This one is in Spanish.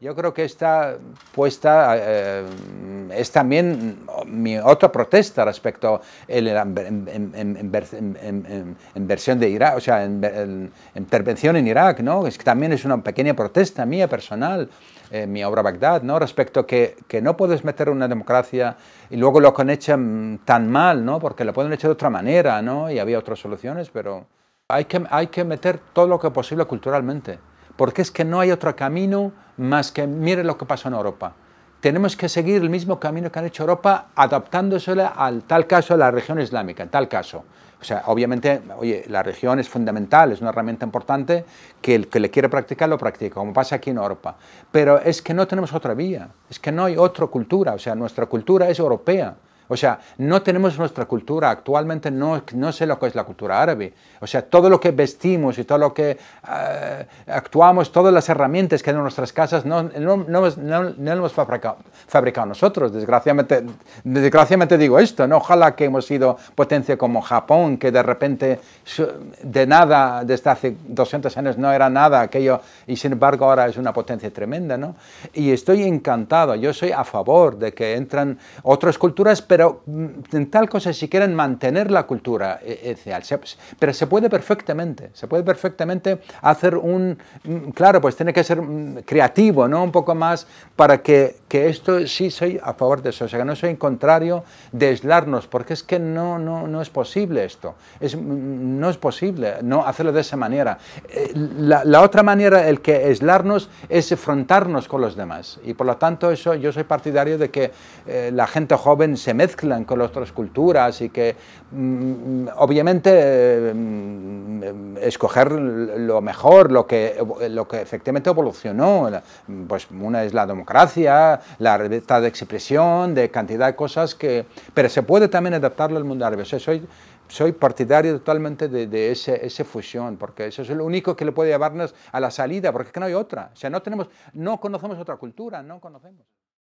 Yo creo que esta puesta eh, es también mi otra protesta respecto a la de Irak, o sea, en, intervención en Irak, ¿no? Es que también es una pequeña protesta mía personal, eh, mi obra Bagdad, ¿no? Respecto que, que no puedes meter una democracia y luego lo conechan mm, tan mal, ¿no? Porque lo pueden echar de otra manera, ¿no? Y había otras soluciones, pero hay que, hay que meter todo lo que posible culturalmente porque es que no hay otro camino más que mire lo que pasó en Europa. Tenemos que seguir el mismo camino que han hecho Europa, adaptándose al tal caso a la región islámica, en tal caso. O sea, obviamente, oye, la región es fundamental, es una herramienta importante que el que le quiere practicar lo practica, como pasa aquí en Europa. Pero es que no tenemos otra vía, es que no hay otra cultura, o sea, nuestra cultura es europea. O sea, no tenemos nuestra cultura, actualmente no, no sé lo que es la cultura árabe. O sea, todo lo que vestimos y todo lo que eh, actuamos, todas las herramientas que hay en nuestras casas, no, no, no, hemos fabricado, nosotros. Desgraciadamente, desgraciadamente digo esto, ¿no? ojalá que hemos sido potencia como Japón, que de repente de nada, desde hace 200 años no era nada aquello, y sin embargo ahora es una potencia tremenda. ¿no? Y estoy encantado, yo soy a favor de que entran otras culturas, pero pero mm, en tal cosa si quieren mantener la cultura eh, pero se puede perfectamente, se puede perfectamente hacer un, mm, claro, pues tiene que ser mm, creativo, ¿no? Un poco más para que que esto sí soy a favor de eso, o sea, que no soy en contrario de aislarnos, porque es que no, no, no es posible esto, es, mm, mm, no es posible no hacerlo de esa manera. Eh, la, otra manera, el que aislarnos, es afrontarnos con los demás, y por lo tanto eso, yo soy partidario de que eh, la gente joven se mezclan con otras culturas y que mm, obviamente... Eh, Em, escoger lo mejor, lo que, lo que efectivamente evolucionó. Pues una es la democracia, la libertad de expresión, de cantidad de cosas que... Pero se puede también adaptarlo al mundo árabe. soy, soy partidario totalmente de, esa fusión, porque eso es lo único que le puede llevarnos a la salida, porque es que no hay otra. O sea, no, tenemos, no conocemos otra cultura, no conocemos.